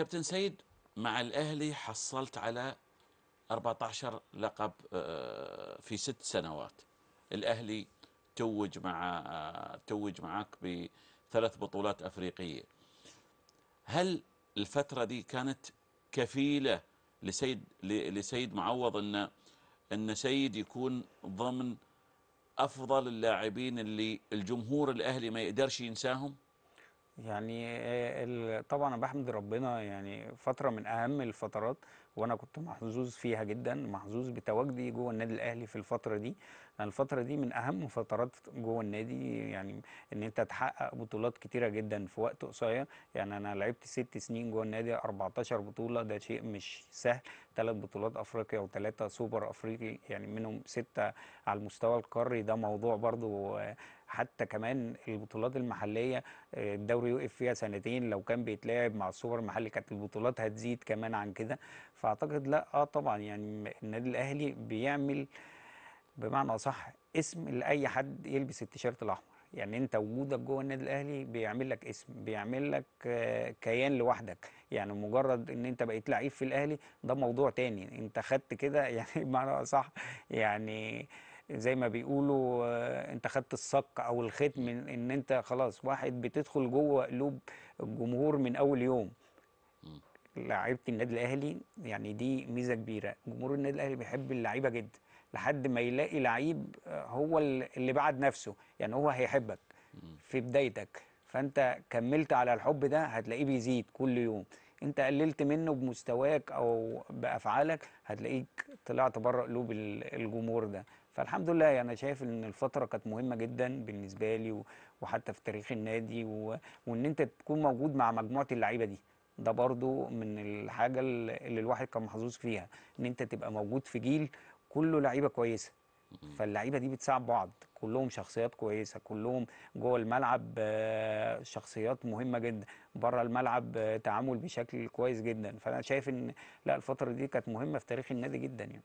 كابتن سيد مع الأهلي حصلت على 14 لقب آه، في ست سنوات الأهلي توج مع آه، توج معك بثلاث بطولات أفريقية هل الفترة دي كانت كفيلة لسيد لسيد معوض أن أن سيد يكون ضمن أفضل اللاعبين اللي الجمهور الأهلي ما يقدرش ينساهم؟ يعني آه، طبعا انا بحمد ربنا يعني فتره من اهم الفترات وانا كنت محظوظ فيها جدا محظوظ بتواجدي جوه النادي الاهلي في الفتره دي الفتره دي من اهم فترات جوه النادي يعني ان انت تحقق بطولات كتيره جدا في وقت قصير يعني انا لعبت ست سنين جوه النادي 14 بطوله ده شيء مش سهل ثلاث بطولات افريقيا وثلاثه سوبر افريقي يعني منهم سته على المستوى القاري ده موضوع برضو آه، حتى كمان البطولات المحليه آه، الدوري يقف فيها سنتين لو كان بيتلعب مع السوبر المحلي كانت البطولات هتزيد كمان عن كده فاعتقد لا اه طبعا يعني النادي الاهلي بيعمل بمعنى اصح اسم لاي حد يلبس التيشيرت الاحمر يعني انت وجودك جوه النادي الاهلي بيعمل لك اسم بيعمل لك آه، كيان لوحدك يعني مجرد ان انت بقيت لعيب في الاهلي ده موضوع تاني انت خدت كده يعني بمعنى اصح يعني زي ما بيقولوا آه، انت خدت الصك او الختم ان انت خلاص واحد بتدخل جوه قلوب الجمهور من اول يوم لعيبه النادي الاهلي يعني دي ميزه كبيره جمهور النادي الاهلي بيحب اللعيبه جدا لحد ما يلاقي لعيب آه، هو اللي بعد نفسه يعني هو هيحبك في بدايتك فانت كملت على الحب ده هتلاقيه بيزيد كل يوم انت قللت منه بمستواك او بافعالك هتلاقيك طلعت بره قلوب الجمهور ده فالحمد لله يعني انا يعني شايف ان الفتره كانت مهمه جدا بالنسبه لي وحتى في تاريخ النادي وان انت تكون موجود مع مجموعه اللعيبه دي ده برضو من الحاجه اللي الواحد كان محظوظ فيها ان انت تبقى موجود في جيل كله لعيبه كويسه فاللعيبه دي بتساعد بعض كلهم شخصيات كويسه كلهم جوه الملعب آه، شخصيات مهمه جدا بره الملعب آه، تعامل بشكل كويس جدا فانا شايف ان لا الفتره دي كانت مهمه في تاريخ النادي جدا يعني